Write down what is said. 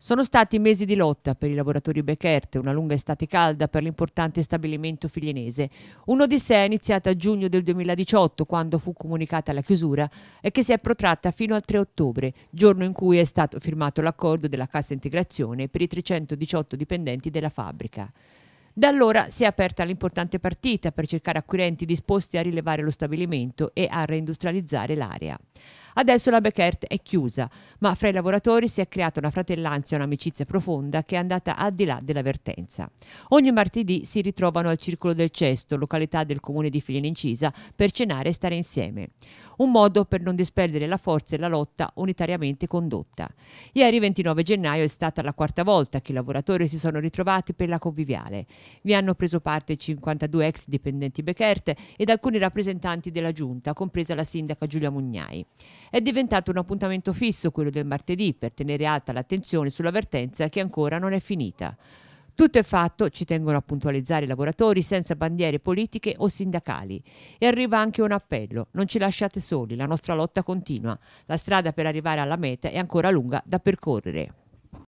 Sono stati mesi di lotta per i lavoratori Becherte, una lunga estate calda per l'importante stabilimento figlienese. è iniziata a giugno del 2018, quando fu comunicata la chiusura, e che si è protratta fino al 3 ottobre, giorno in cui è stato firmato l'accordo della Cassa Integrazione per i 318 dipendenti della fabbrica. Da allora si è aperta l'importante partita per cercare acquirenti disposti a rilevare lo stabilimento e a reindustrializzare l'area. Adesso la Bechert è chiusa, ma fra i lavoratori si è creata una fratellanza e un'amicizia profonda che è andata al di là dell'avvertenza. Ogni martedì si ritrovano al Circolo del Cesto, località del comune di Filina Incisa, per cenare e stare insieme. Un modo per non disperdere la forza e la lotta unitariamente condotta. Ieri 29 gennaio è stata la quarta volta che i lavoratori si sono ritrovati per la conviviale. Vi hanno preso parte 52 ex dipendenti Bechert ed alcuni rappresentanti della giunta, compresa la sindaca Giulia Mugnai. È diventato un appuntamento fisso quello del martedì per tenere alta l'attenzione sull'avvertenza che ancora non è finita. Tutto è fatto, ci tengono a puntualizzare i lavoratori, senza bandiere politiche o sindacali. E arriva anche un appello, non ci lasciate soli, la nostra lotta continua. La strada per arrivare alla meta è ancora lunga da percorrere.